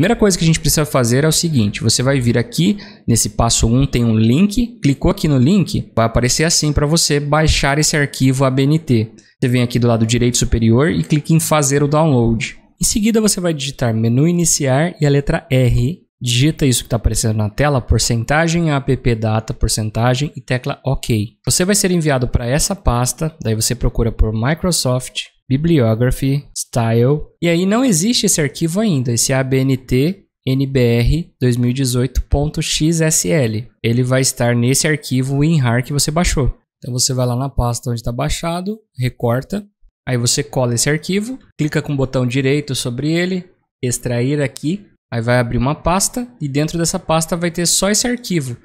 primeira coisa que a gente precisa fazer é o seguinte: você vai vir aqui, nesse passo 1 tem um link, clicou aqui no link, vai aparecer assim para você baixar esse arquivo ABNT. Você vem aqui do lado direito superior e clica em fazer o download. Em seguida você vai digitar menu iniciar e a letra R. Digita isso que está aparecendo na tela, porcentagem, app data, porcentagem e tecla OK. Você vai ser enviado para essa pasta, daí você procura por Microsoft bibliography, style. E aí não existe esse arquivo ainda, esse ABNT NBR 2018.xsl. Ele vai estar nesse arquivo WinRAR que você baixou. Então você vai lá na pasta onde está baixado, recorta, aí você cola esse arquivo, clica com o botão direito sobre ele, extrair aqui, aí vai abrir uma pasta e dentro dessa pasta vai ter só esse arquivo.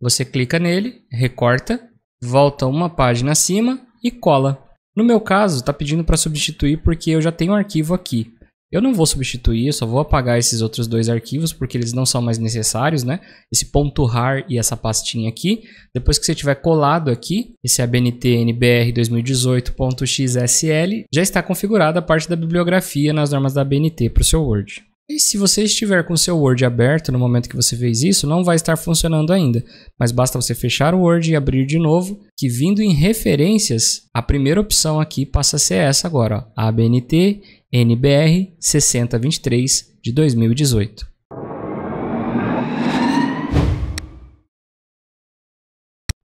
Você clica nele, recorta, volta uma página acima e cola. No meu caso, está pedindo para substituir porque eu já tenho um arquivo aqui. Eu não vou substituir, só vou apagar esses outros dois arquivos porque eles não são mais necessários, né? Esse ponto .rar e essa pastinha aqui. Depois que você tiver colado aqui, esse abntnbr2018.xsl, já está configurada a parte da bibliografia nas normas da ABNT para o seu Word. E se você estiver com seu Word aberto no momento que você fez isso, não vai estar funcionando ainda, mas basta você fechar o Word e abrir de novo, que vindo em referências, a primeira opção aqui passa a ser essa agora, ó, ABNT NBR 6023 de 2018.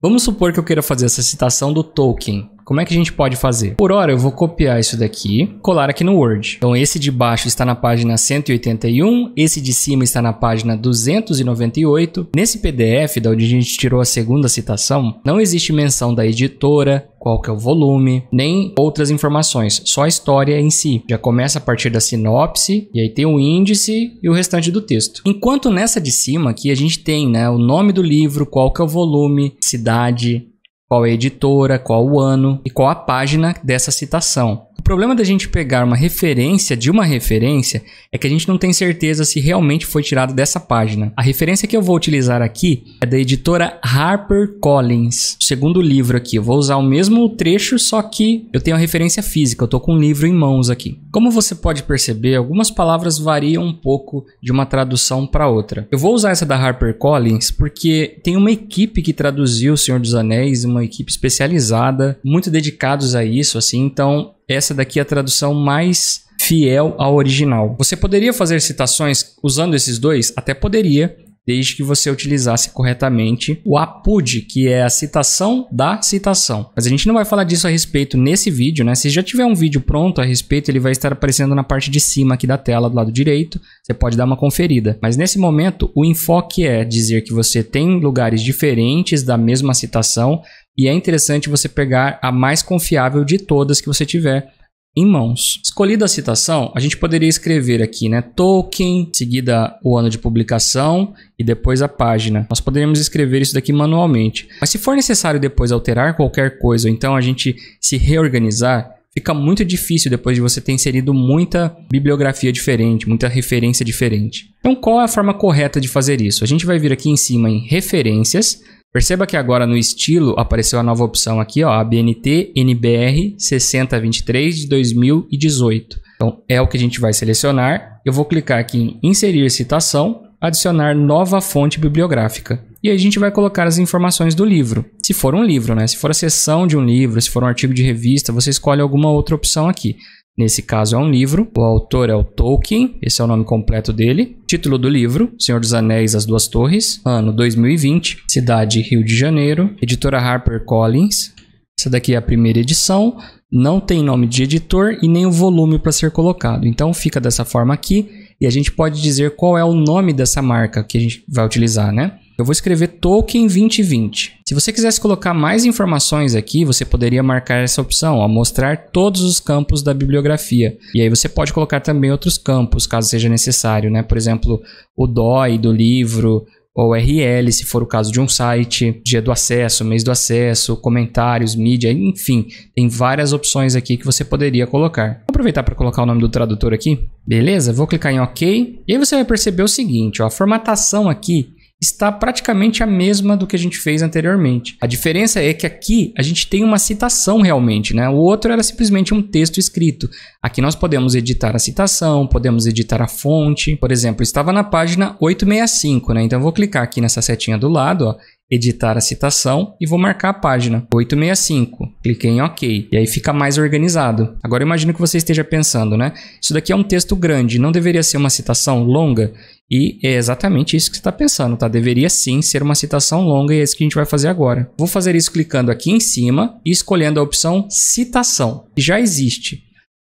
Vamos supor que eu queira fazer essa citação do Tolkien. Como é que a gente pode fazer? Por hora, eu vou copiar isso daqui, colar aqui no Word. Então, esse de baixo está na página 181, esse de cima está na página 298. Nesse PDF, da onde a gente tirou a segunda citação, não existe menção da editora, qual que é o volume, nem outras informações, só a história em si. Já começa a partir da sinopse, e aí tem o índice e o restante do texto. Enquanto nessa de cima aqui a gente tem né, o nome do livro, qual que é o volume, cidade, qual é a editora, qual o ano e qual a página dessa citação. O problema da gente pegar uma referência de uma referência é que a gente não tem certeza se realmente foi tirado dessa página. A referência que eu vou utilizar aqui é da editora Harper Collins, segundo livro aqui. Eu vou usar o mesmo trecho, só que eu tenho a referência física, eu estou com um livro em mãos aqui. Como você pode perceber, algumas palavras variam um pouco de uma tradução para outra. Eu vou usar essa da Harper Collins porque tem uma equipe que traduziu O Senhor dos Anéis, uma equipe especializada, muito dedicados a isso, assim. Então, essa daqui é a tradução mais fiel ao original. Você poderia fazer citações usando esses dois? Até poderia, desde que você utilizasse corretamente o APUD, que é a citação da citação. Mas a gente não vai falar disso a respeito nesse vídeo, né? Se já tiver um vídeo pronto a respeito, ele vai estar aparecendo na parte de cima aqui da tela, do lado direito. Você pode dar uma conferida. Mas nesse momento, o enfoque é dizer que você tem lugares diferentes da mesma citação e é interessante você pegar a mais confiável de todas que você tiver em mãos. Escolhida a citação, a gente poderia escrever aqui, né, Tolkien seguida o ano de publicação e depois a página. Nós poderíamos escrever isso daqui manualmente. Mas se for necessário depois alterar qualquer coisa, ou então a gente se reorganizar, fica muito difícil depois de você ter inserido muita bibliografia diferente, muita referência diferente. Então, qual é a forma correta de fazer isso? A gente vai vir aqui em cima em referências, Perceba que agora no estilo apareceu a nova opção aqui, ó, a BNT NBR 6023 de 2018. Então é o que a gente vai selecionar. Eu vou clicar aqui em inserir citação, adicionar nova fonte bibliográfica. E aí a gente vai colocar as informações do livro. Se for um livro, né? Se for a seção de um livro, se for um artigo de revista, você escolhe alguma outra opção aqui. Nesse caso é um livro. O autor é o Tolkien, esse é o nome completo dele. Título do livro: Senhor dos Anéis, As Duas Torres, ano 2020, cidade Rio de Janeiro, editora Harper Collins. Essa daqui é a primeira edição, não tem nome de editor e nem o volume para ser colocado. Então fica dessa forma aqui e a gente pode dizer qual é o nome dessa marca que a gente vai utilizar, né? Eu vou escrever token 2020. Se você quisesse colocar mais informações aqui, você poderia marcar essa opção, ó, mostrar todos os campos da bibliografia. E aí você pode colocar também outros campos, caso seja necessário, né? Por exemplo, o DOI do livro, ou URL, se for o caso de um site, dia do acesso, mês do acesso, comentários, mídia, enfim, tem várias opções aqui que você poderia colocar. Vou aproveitar para colocar o nome do tradutor aqui. Beleza? Vou clicar em OK. E aí você vai perceber o seguinte, ó, a formatação aqui está praticamente a mesma do que a gente fez anteriormente. A diferença é que aqui a gente tem uma citação realmente, né? O outro era simplesmente um texto escrito. Aqui nós podemos editar a citação, podemos editar a fonte. Por exemplo, estava na página 865, né? Então eu vou clicar aqui nessa setinha do lado, ó, editar a citação e vou marcar a página 865. Cliquei em OK e aí fica mais organizado. Agora imagino que você esteja pensando, né? Isso daqui é um texto grande, não deveria ser uma citação longa? E é exatamente isso que você está pensando, tá? Deveria sim ser uma citação longa e é isso que a gente vai fazer agora. Vou fazer isso clicando aqui em cima e escolhendo a opção citação, que já existe.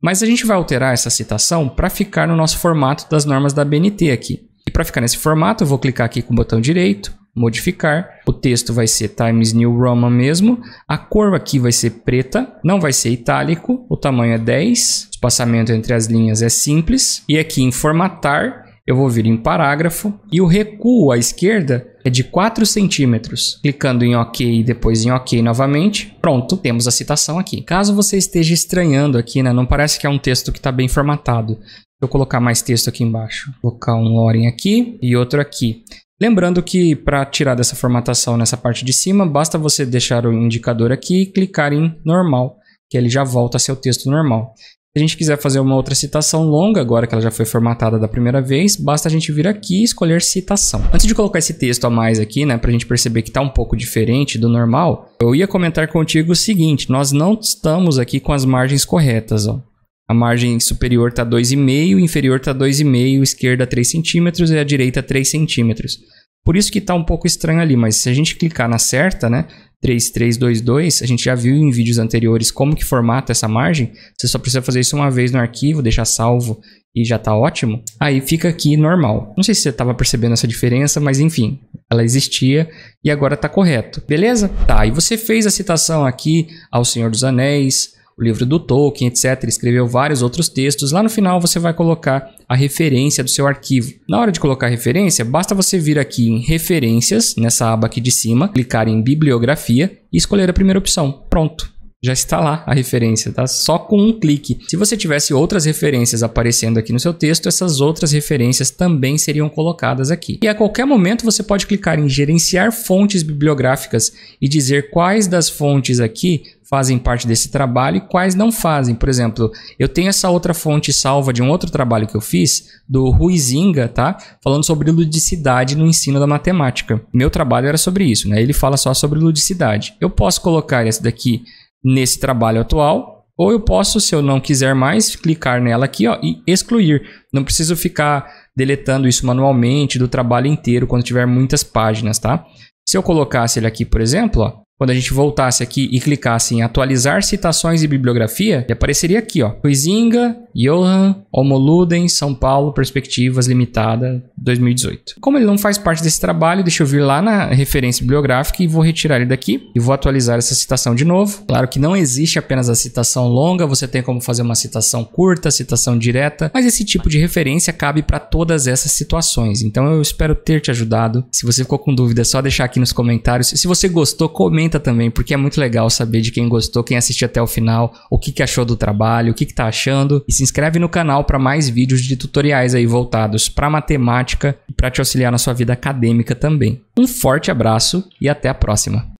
Mas a gente vai alterar essa citação para ficar no nosso formato das normas da BNT aqui. E para ficar nesse formato, eu vou clicar aqui com o botão direito, modificar. O texto vai ser Times New Roman mesmo. A cor aqui vai ser preta, não vai ser itálico. O tamanho é 10. O espaçamento entre as linhas é simples. E aqui em formatar, eu vou vir em parágrafo e o recuo à esquerda é de 4 centímetros. Clicando em OK e depois em OK novamente, pronto, temos a citação aqui. Caso você esteja estranhando aqui, né, não parece que é um texto que está bem formatado. Eu colocar mais texto aqui embaixo. Vou colocar um Loren aqui e outro aqui. Lembrando que para tirar dessa formatação nessa parte de cima, basta você deixar o indicador aqui e clicar em normal, que ele já volta a seu texto normal. Se a gente quiser fazer uma outra citação longa, agora que ela já foi formatada da primeira vez, basta a gente vir aqui e escolher citação. Antes de colocar esse texto a mais aqui, né, para a gente perceber que está um pouco diferente do normal, eu ia comentar contigo o seguinte, nós não estamos aqui com as margens corretas, ó. A margem superior está 2,5, inferior está 2,5, esquerda 3 centímetros e a direita 3 centímetros. Por isso que está um pouco estranho ali, mas se a gente clicar na certa, né, 3322, a gente já viu em vídeos anteriores como que formata essa margem. Você só precisa fazer isso uma vez no arquivo, deixar salvo e já está ótimo. Aí fica aqui normal. Não sei se você estava percebendo essa diferença, mas enfim, ela existia e agora está correto. Beleza? Tá, e você fez a citação aqui ao Senhor dos Anéis, o livro do Tolkien, etc. Escreveu vários outros textos. Lá no final você vai colocar a referência do seu arquivo. Na hora de colocar a referência, basta você vir aqui em Referências, nessa aba aqui de cima, clicar em Bibliografia e escolher a primeira opção. Pronto já está lá a referência, tá? Só com um clique. Se você tivesse outras referências aparecendo aqui no seu texto, essas outras referências também seriam colocadas aqui. E a qualquer momento você pode clicar em gerenciar fontes bibliográficas e dizer quais das fontes aqui fazem parte desse trabalho e quais não fazem. Por exemplo, eu tenho essa outra fonte salva de um outro trabalho que eu fiz, do Ruizinga, tá? Falando sobre ludicidade no ensino da matemática. Meu trabalho era sobre isso, né? Ele fala só sobre ludicidade. Eu posso colocar essa daqui nesse trabalho atual, ou eu posso, se eu não quiser mais, clicar nela aqui ó, e excluir. Não preciso ficar deletando isso manualmente do trabalho inteiro quando tiver muitas páginas, tá? Se eu colocasse ele aqui, por exemplo, ó, quando a gente voltasse aqui e clicasse em atualizar citações e bibliografia, apareceria aqui, ó, Coisinga Johan, Homoluden, São Paulo, Perspectivas Limitada, 2018. Como ele não faz parte desse trabalho, deixa eu vir lá na referência bibliográfica e vou retirar ele daqui e vou atualizar essa citação de novo. Claro que não existe apenas a citação longa, você tem como fazer uma citação curta, citação direta, mas esse tipo de referência cabe para todas essas situações. Então eu espero ter te ajudado. Se você ficou com dúvida, é só deixar aqui nos comentários. Se você gostou, comenta também, porque é muito legal saber de quem gostou, quem assistiu até o final, o que, que achou do trabalho, o que, que tá achando. E se inscreve no canal para mais vídeos de tutoriais aí voltados para matemática e para te auxiliar na sua vida acadêmica também. Um forte abraço e até a próxima.